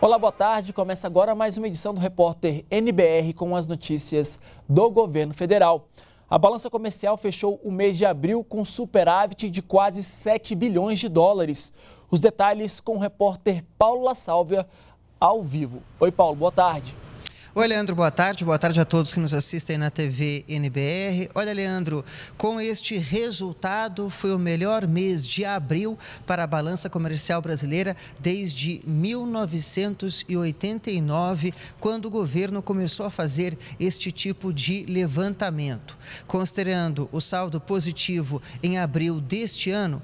Olá, boa tarde. Começa agora mais uma edição do Repórter NBR com as notícias do governo federal. A balança comercial fechou o mês de abril com superávit de quase 7 bilhões de dólares. Os detalhes com o repórter Paulo La Sálvia ao vivo. Oi, Paulo, boa tarde. Oi, Leandro, boa tarde. Boa tarde a todos que nos assistem na TV NBR. Olha, Leandro, com este resultado, foi o melhor mês de abril para a balança comercial brasileira desde 1989, quando o governo começou a fazer este tipo de levantamento. Considerando o saldo positivo em abril deste ano,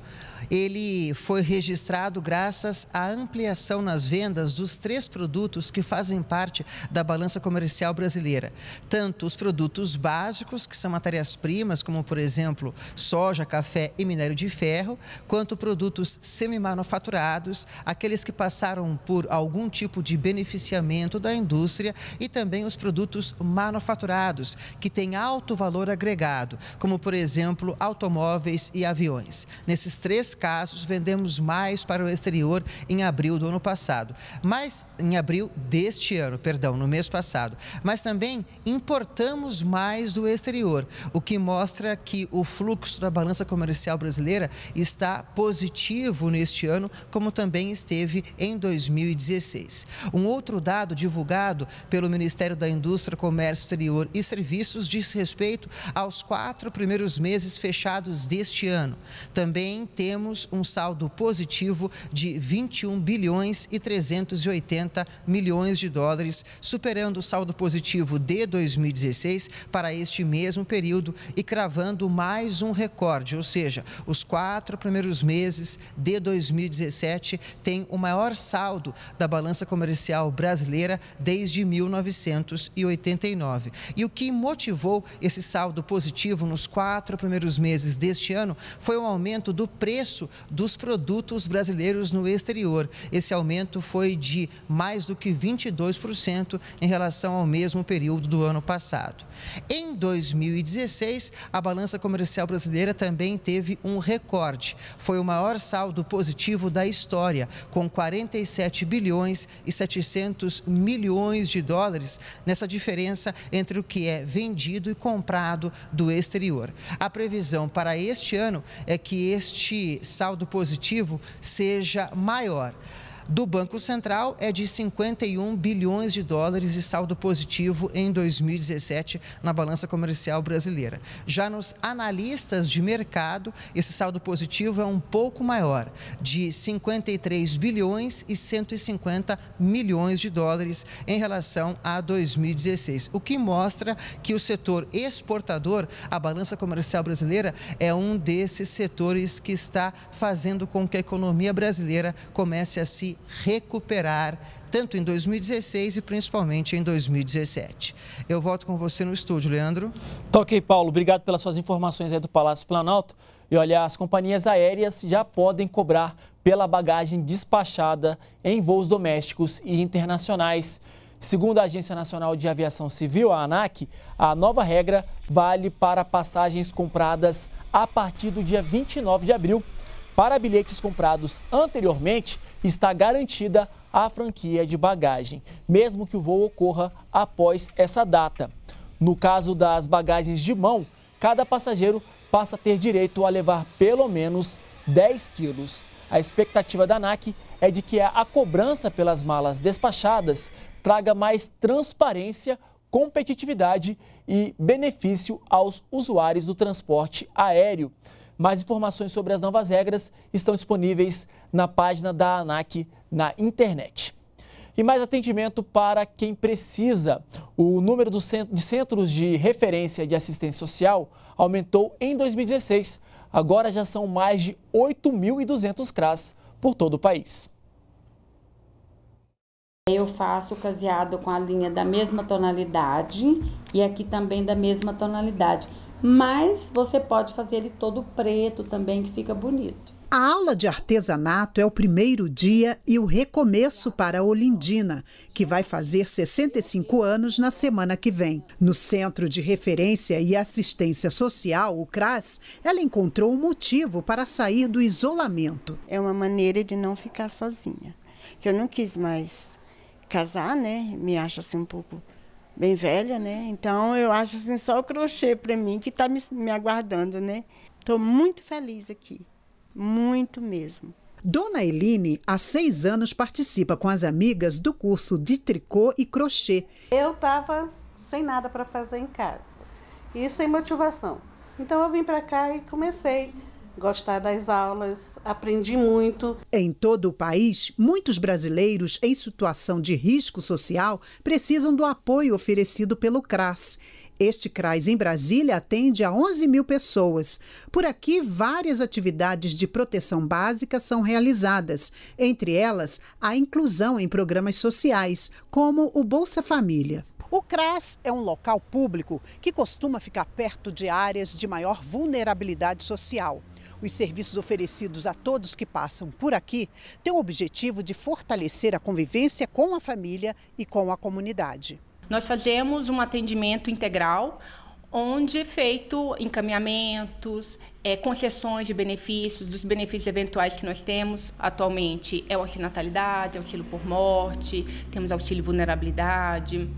ele foi registrado graças à ampliação nas vendas dos três produtos que fazem parte da balança comercial brasileira. Tanto os produtos básicos, que são matérias-primas, como por exemplo soja, café e minério de ferro, quanto produtos semi-manufaturados, aqueles que passaram por algum tipo de beneficiamento da indústria e também os produtos manufaturados, que têm alto valor agregado, como por exemplo automóveis e aviões. Nesses três casos vendemos mais para o exterior em abril do ano passado, mas em abril deste ano, perdão, no mês passado. Mas também importamos mais do exterior, o que mostra que o fluxo da balança comercial brasileira está positivo neste ano, como também esteve em 2016. Um outro dado divulgado pelo Ministério da Indústria, Comércio Exterior e Serviços diz respeito aos quatro primeiros meses fechados deste ano. Também temos temos um saldo positivo de 21 bilhões e 380 milhões de dólares, superando o saldo positivo de 2016 para este mesmo período e cravando mais um recorde, ou seja, os quatro primeiros meses de 2017 têm o maior saldo da balança comercial brasileira desde 1989. E o que motivou esse saldo positivo nos quatro primeiros meses deste ano foi o aumento do preço preço dos produtos brasileiros no exterior. Esse aumento foi de mais do que 22% em relação ao mesmo período do ano passado. Em 2016, a balança comercial brasileira também teve um recorde. Foi o maior saldo positivo da história, com 47 bilhões e 700 milhões de dólares nessa diferença entre o que é vendido e comprado do exterior. A previsão para este ano é que este saldo positivo seja maior do Banco Central é de 51 bilhões de dólares de saldo positivo em 2017 na balança comercial brasileira. Já nos analistas de mercado, esse saldo positivo é um pouco maior, de 53 bilhões e 150 milhões de dólares em relação a 2016, o que mostra que o setor exportador, a balança comercial brasileira, é um desses setores que está fazendo com que a economia brasileira comece a se recuperar, tanto em 2016 e principalmente em 2017. Eu volto com você no estúdio, Leandro. Toquei, tá Paulo. Obrigado pelas suas informações aí do Palácio Planalto. E olha, as companhias aéreas já podem cobrar pela bagagem despachada em voos domésticos e internacionais. Segundo a Agência Nacional de Aviação Civil, a ANAC, a nova regra vale para passagens compradas a partir do dia 29 de abril para bilhetes comprados anteriormente, está garantida a franquia de bagagem, mesmo que o voo ocorra após essa data. No caso das bagagens de mão, cada passageiro passa a ter direito a levar pelo menos 10 quilos. A expectativa da ANAC é de que a cobrança pelas malas despachadas traga mais transparência, competitividade e benefício aos usuários do transporte aéreo. Mais informações sobre as novas regras estão disponíveis na página da ANAC na internet. E mais atendimento para quem precisa. O número de centros de referência de assistência social aumentou em 2016. Agora já são mais de 8.200 CRAS por todo o país. Eu faço o caseado com a linha da mesma tonalidade e aqui também da mesma tonalidade mas você pode fazer ele todo preto também, que fica bonito. A aula de artesanato é o primeiro dia e o recomeço para a Olindina, que vai fazer 65 anos na semana que vem. No Centro de Referência e Assistência Social, o CRAS, ela encontrou um motivo para sair do isolamento. É uma maneira de não ficar sozinha. Que eu não quis mais casar, né? Me acho assim um pouco bem velha, né? Então eu acho assim só o crochê para mim que está me, me aguardando, né? Estou muito feliz aqui, muito mesmo. Dona Eline, há seis anos, participa com as amigas do curso de tricô e crochê. Eu estava sem nada para fazer em casa e sem motivação. Então eu vim para cá e comecei gostar das aulas, aprendi muito. Em todo o país, muitos brasileiros em situação de risco social precisam do apoio oferecido pelo CRAS. Este CRAS em Brasília atende a 11 mil pessoas. Por aqui, várias atividades de proteção básica são realizadas, entre elas a inclusão em programas sociais, como o Bolsa Família. O CRAS é um local público que costuma ficar perto de áreas de maior vulnerabilidade social. Os serviços oferecidos a todos que passam por aqui têm o objetivo de fortalecer a convivência com a família e com a comunidade. Nós fazemos um atendimento integral, onde é feito encaminhamentos, é, concessões de benefícios, dos benefícios eventuais que nós temos atualmente. É o auxílio natalidade, auxílio por morte, temos auxílio vulnerabilidade,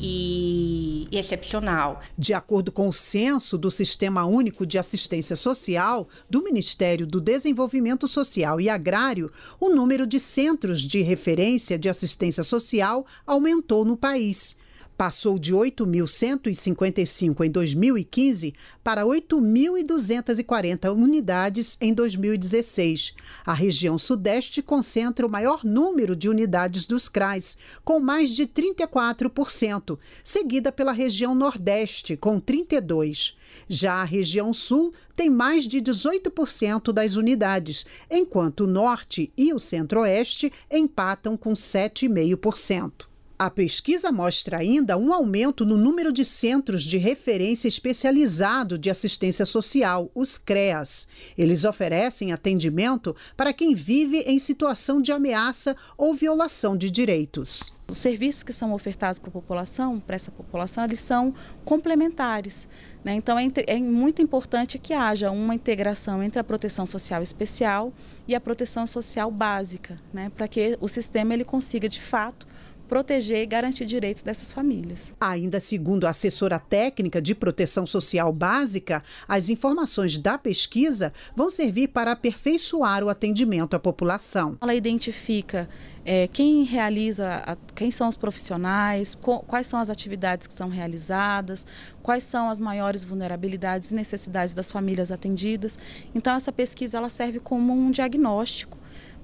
e, excepcional. De acordo com o censo do Sistema Único de Assistência Social do Ministério do Desenvolvimento Social e Agrário, o número de centros de referência de assistência social aumentou no país passou de 8.155 em 2015 para 8.240 unidades em 2016. A região Sudeste concentra o maior número de unidades dos CRAs, com mais de 34%, seguida pela região Nordeste, com 32%. Já a região Sul tem mais de 18% das unidades, enquanto o Norte e o Centro-Oeste empatam com 7,5%. A pesquisa mostra ainda um aumento no número de centros de referência especializado de assistência social, os CREAS. Eles oferecem atendimento para quem vive em situação de ameaça ou violação de direitos. Os serviços que são ofertados para a população, para essa população, eles são complementares. Né? Então é, é muito importante que haja uma integração entre a proteção social especial e a proteção social básica, né? para que o sistema ele consiga de fato proteger e garantir direitos dessas famílias. Ainda segundo a assessora técnica de proteção social básica, as informações da pesquisa vão servir para aperfeiçoar o atendimento à população. Ela identifica é, quem realiza, a, quem são os profissionais, co, quais são as atividades que são realizadas, quais são as maiores vulnerabilidades e necessidades das famílias atendidas. Então essa pesquisa ela serve como um diagnóstico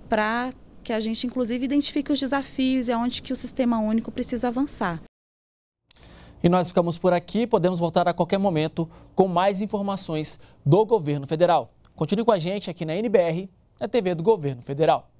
para que a gente inclusive identifique os desafios e aonde que o sistema único precisa avançar. E nós ficamos por aqui, podemos voltar a qualquer momento com mais informações do governo federal. Continue com a gente aqui na NBR, na TV do Governo Federal.